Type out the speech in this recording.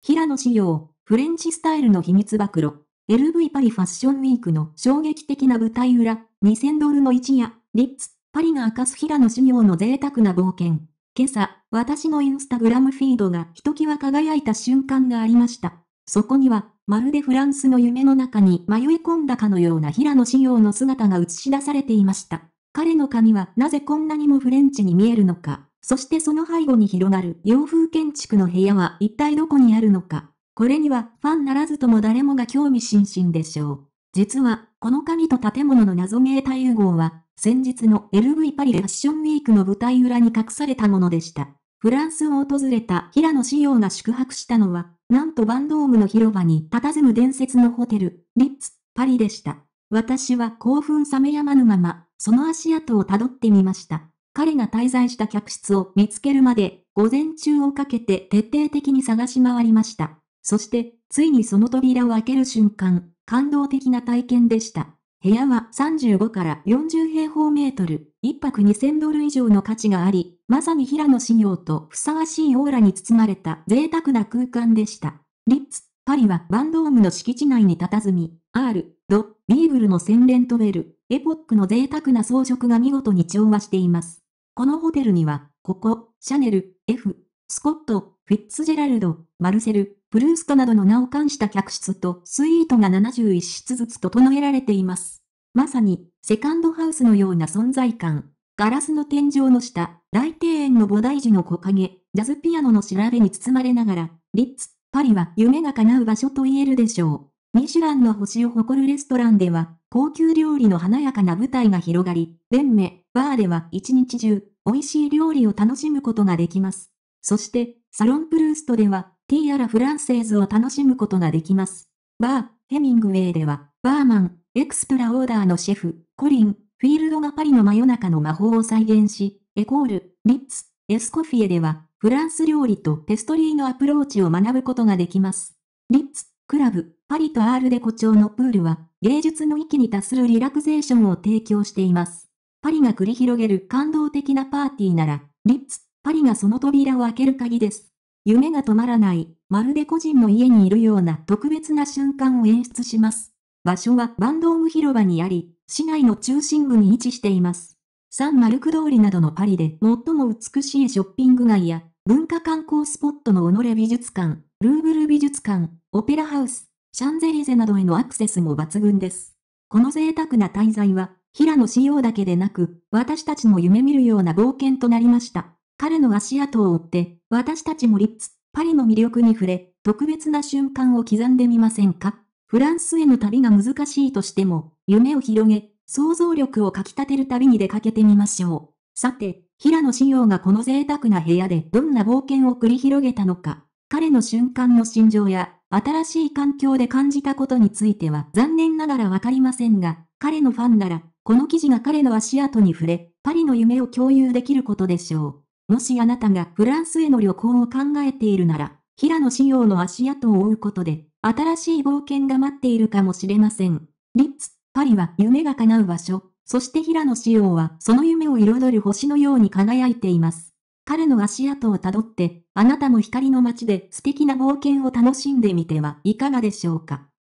平野紫耀、フレンチスタイルの秘密暴露。LV パリファッションウィークの衝撃的な舞台裏、2000ドルの一夜、リッツ、パリが明かす平野紫耀の贅沢な冒険。今朝、私のインスタグラムフィードがひときわ輝いた瞬間がありました。そこには、まるでフランスの夢の中に迷い込んだかのような平野紫耀の姿が映し出されていました。彼の髪はなぜこんなにもフレンチに見えるのか。そしてその背後に広がる洋風建築の部屋は一体どこにあるのか。これにはファンならずとも誰もが興味津々でしょう。実は、この神と建物の謎名対融合は、先日の LV パリでファッションウィークの舞台裏に隠されたものでした。フランスを訪れた平野紫耀が宿泊したのは、なんとバンドームの広場に佇む伝説のホテル、リッツ、パリでした。私は興奮冷めやまぬまま、その足跡をたどってみました。彼が滞在した客室を見つけるまで、午前中をかけて徹底的に探し回りました。そして、ついにその扉を開ける瞬間、感動的な体験でした。部屋は35から40平方メートル、1泊2000ドル以上の価値があり、まさに平野紫耀とふさわしいオーラに包まれた贅沢な空間でした。リッツ、パリはバンドームの敷地内に佇み、R、ド、ビーブルの洗練とベル、エポックの贅沢な装飾が見事に調和しています。このホテルには、ここ、シャネル、F、スコット、フィッツジェラルド、マルセル、プルーストなどの名を冠した客室とスイートが71室ずつ整えられています。まさに、セカンドハウスのような存在感。ガラスの天井の下、大庭園の菩提樹の木陰、ジャズピアノの調べに包まれながら、リッツ、パリは夢が叶う場所と言えるでしょう。ミシュランの星を誇るレストランでは、高級料理の華やかな舞台が広がり、連盟、バーでは一日中、美味しい料理を楽しむことができます。そして、サロンプルーストでは、ティーアラフランセーズを楽しむことができます。バー、ヘミングウェイでは、バーマン、エクスプラオーダーのシェフ、コリン、フィールドがパリの真夜中の魔法を再現し、エコール、リッツ、エスコフィエでは、フランス料理とペストリーのアプローチを学ぶことができます。リッツ、クラブ、パリとアールで誇張のプールは、芸術の域に達するリラクゼーションを提供しています。パリが繰り広げる感動的なパーティーなら、リッツ、パリがその扉を開ける鍵です。夢が止まらない、まるで個人の家にいるような特別な瞬間を演出します。場所はバンドーム広場にあり、市内の中心部に位置しています。サンマルク通りなどのパリで最も美しいショッピング街や、文化観光スポットのオノレ美術館、ルーブル美術館、オペラハウス、シャンゼリゼなどへのアクセスも抜群です。この贅沢な滞在は、平野紫耀だけでなく、私たちも夢見るような冒険となりました。彼の足跡を追って、私たちもリッツ、パリの魅力に触れ、特別な瞬間を刻んでみませんかフランスへの旅が難しいとしても、夢を広げ、想像力をかきたてる旅に出かけてみましょう。さて、平野紫耀がこの贅沢な部屋でどんな冒険を繰り広げたのか、彼の瞬間の心情や、新しい環境で感じたことについては残念ながらわかりませんが、彼のファンなら、この記事が彼の足跡に触れ、パリの夢を共有できることでしょう。もしあなたがフランスへの旅行を考えているなら、平野紫耀の足跡を追うことで、新しい冒険が待っているかもしれません。リッツ、パリは夢が叶う場所。そして平野紫耀はその夢を彩る星のように輝いています。彼の足跡をたどって、あなたも光の街で素敵な冒険を楽しんでみてはいかがでしょうか。